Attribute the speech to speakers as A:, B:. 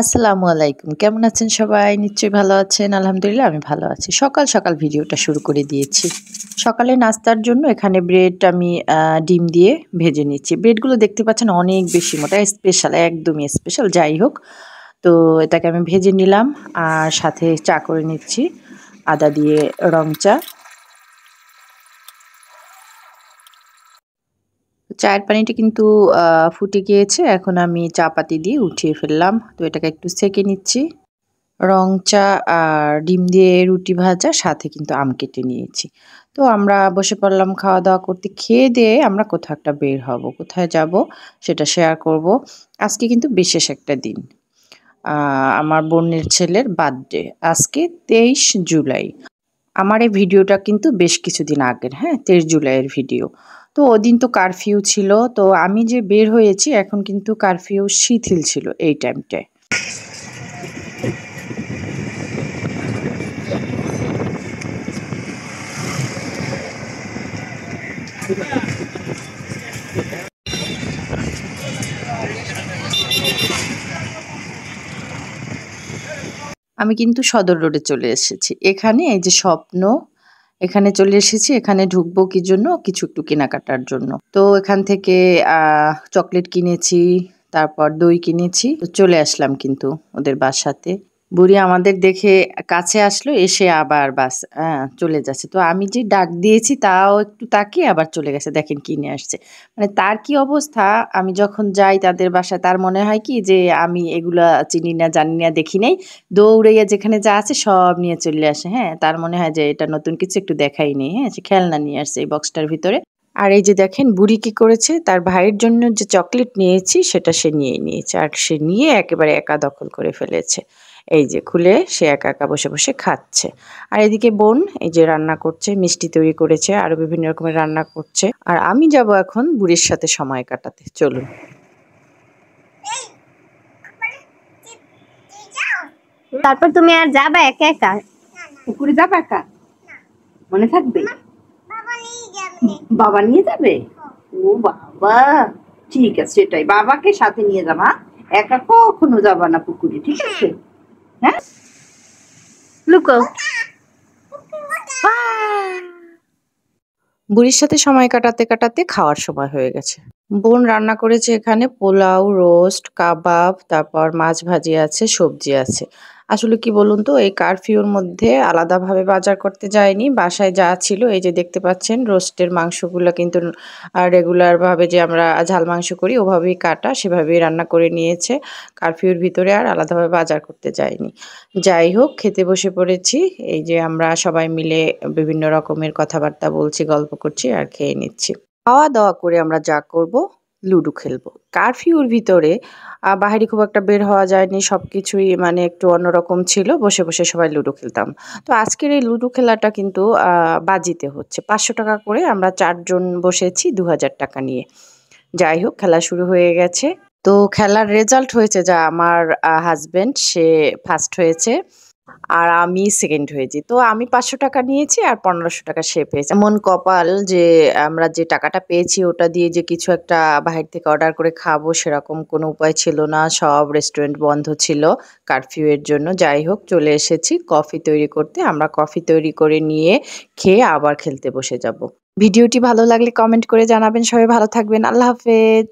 A: আসসালামু আলাইকুম কেমন আছেন সবাই নিশ্চয়ই ভালো আছেন আলহামদুলিল্লাহ আমি ভালো আছি সকাল সকাল ভিডিওটা শুরু করে দিয়েছি সকালে নাস্তার জন্য এখানে ব্রেড আমি ডিম দিয়ে ভেজে নিচ্ছি ব্রেডগুলো দেখতে পাচ্ছেন অনেক বেশি মোটা স্পেশাল একদমই স্পেশাল যাই হোক তো এটাকে আমি ভেজে নিলাম আর সাথে চা করে নিচ্ছি আদা দিয়ে রং চা চায়ের পানিটা কিন্তু ফুটে গিয়েছে এখন আমি চা পাতি দিয়ে উঠিয়ে ফেললাম তো এটাকে একটু সেকে নিচ্ছি রং চা আর ডিম দিয়ে রুটি ভাজা সাথে কিন্তু আম কেটে নিয়েছি তো আমরা বসে পড়লাম খাওয়া দাওয়া করতে খেয়ে দিয়ে আমরা কোথাও একটা বের হব কোথায় যাব সেটা শেয়ার করব আজকে কিন্তু বিশেষ একটা দিন আমার বোনের ছেলের বার্থডে আজকে তেইশ জুলাই আমার এই ভিডিওটা কিন্তু বেশ কিছুদিন আগের হ্যাঁ তেইশ জুলাইয়ের ভিডিও তো ওদিন তো কারফিউ ছিল তো আমি যে বের হয়েছি এখন কিন্তু কারফিউ শিথিল ছিল এই টাইমটায় আমি কিন্তু সদর রোডে চলে এসেছি এখানে এই যে স্বপ্ন এখানে চলে এসেছি এখানে ঢুকবো কি জন্য কিছু একটু কেনাকাটার জন্য তো এখান থেকে চকলেট কিনেছি তারপর দই কিনেছি চলে আসলাম কিন্তু ওদের বাসাতে বুড়ি আমাদের দেখে কাছে আসলো এসে আবার বাস হ্যাঁ চলে যাচ্ছে তো আমি যে ডাক দিয়েছি তাও একটু তাকিয়ে আবার চলে গেছে দেখেন কিনে আসছে মানে তার কি অবস্থা আমি যখন যাই তাদের বাসায় তার মনে হয় কি যে আমি এগুলা চিনি না জানি না দেখি নেই দৌড়াইয়া যেখানে যা আছে সব নিয়ে চলে আসে হ্যাঁ তার মনে হয় যে এটা নতুন কিছু একটু দেখাই নেই হ্যাঁ সে খেলনা নিয়ে আসছে এই বক্সটার ভিতরে আর এই যে দেখেন বুড়ি কি করেছে তার ভাইয়ের জন্য যে চকলেট নিয়েছি সেটা সে নিয়ে নিয়েছে আর সে নিয়ে একেবারে একা দখল করে ফেলেছে এই যে খুলে সে একা একা বসে বসে খাচ্ছে আর এদিকে বোন এই যে রান্না করছে মিষ্টি তৈরি করেছে আরো বিভিন্ন রকমের রান্না করছে আর আমি যাব এখন বুড়ির সাথে সময় কাটাতে চলুন তারপর তুমি আর যাবে একা একা পুকুরে যাবে একা মনে থাকবে বাবা নিয়ে যাবে ও বাবা ঠিক আছে সেটাই বাবাকে সাথে নিয়ে যাবা হ্যাঁ? একা কখনো যাবা না পুকুরে ঠিক হ্যাঁ। আছে হ্যাঁ বুড়ির সাথে সময় কাটাতে কাটাতে খাওয়ার সময় হয়ে গেছে বোন রান্না করেছে এখানে পোলাও রোস্ট কাবাব তারপর মাছ ভাজি আছে সবজি আছে আসলে কি বলুন তো এই কারফিউর মধ্যে আলাদাভাবে বাজার করতে যায়নি বাসায় যা ছিল এই যে দেখতে পাচ্ছেন রোস্টের মাংসগুলো কিন্তু রেগুলারভাবে যে আমরা ঝাল মাংস করি ওভাবেই কাটা সেভাবেই রান্না করে নিয়েছে কারফিউর ভিতরে আর আলাদাভাবে বাজার করতে যায়নি যাই হোক খেতে বসে পড়েছি এই যে আমরা সবাই মিলে বিভিন্ন রকমের কথাবার্তা বলছি গল্প করছি আর খেয়ে নিচ্ছি খাওয়া দাওয়া করে আমরা যা করব লুডো খেলবো কারফিউর ভিতরে বাহিরে খুব একটা বের হওয়া যায়নি সব কিছুই মানে একটু অন্যরকম ছিল বসে বসে সবাই লুডো খেলতাম তো আজকের এই লুডো খেলাটা কিন্তু বাজিতে হচ্ছে পাঁচশো টাকা করে আমরা চারজন বসেছি দু হাজার টাকা নিয়ে যাই হোক খেলা শুরু হয়ে গেছে তো খেলার রেজাল্ট হয়েছে যা আমার হাজব্যান্ড সে ফার্স্ট হয়েছে আর আমি সেকেন্ড হয়েছি তো আমি পাঁচশো টাকা নিয়েছি আর পনেরোশো টাকা সে পেয়েছে এমন কপাল যে আমরা যে টাকাটা পেয়েছি ওটা দিয়ে যে কিছু একটা বাহির থেকে অর্ডার করে খাবো সেরকম কোনো উপায় ছিল না সব রেস্টুরেন্ট বন্ধ ছিল কারফিউয়ের জন্য যাই হোক চলে এসেছি কফি তৈরি করতে আমরা কফি তৈরি করে নিয়ে খেয়ে আবার খেলতে বসে যাব ভিডিওটি ভালো লাগলে কমেন্ট করে জানাবেন সবাই ভালো থাকবেন আল্লাহ হাফেজ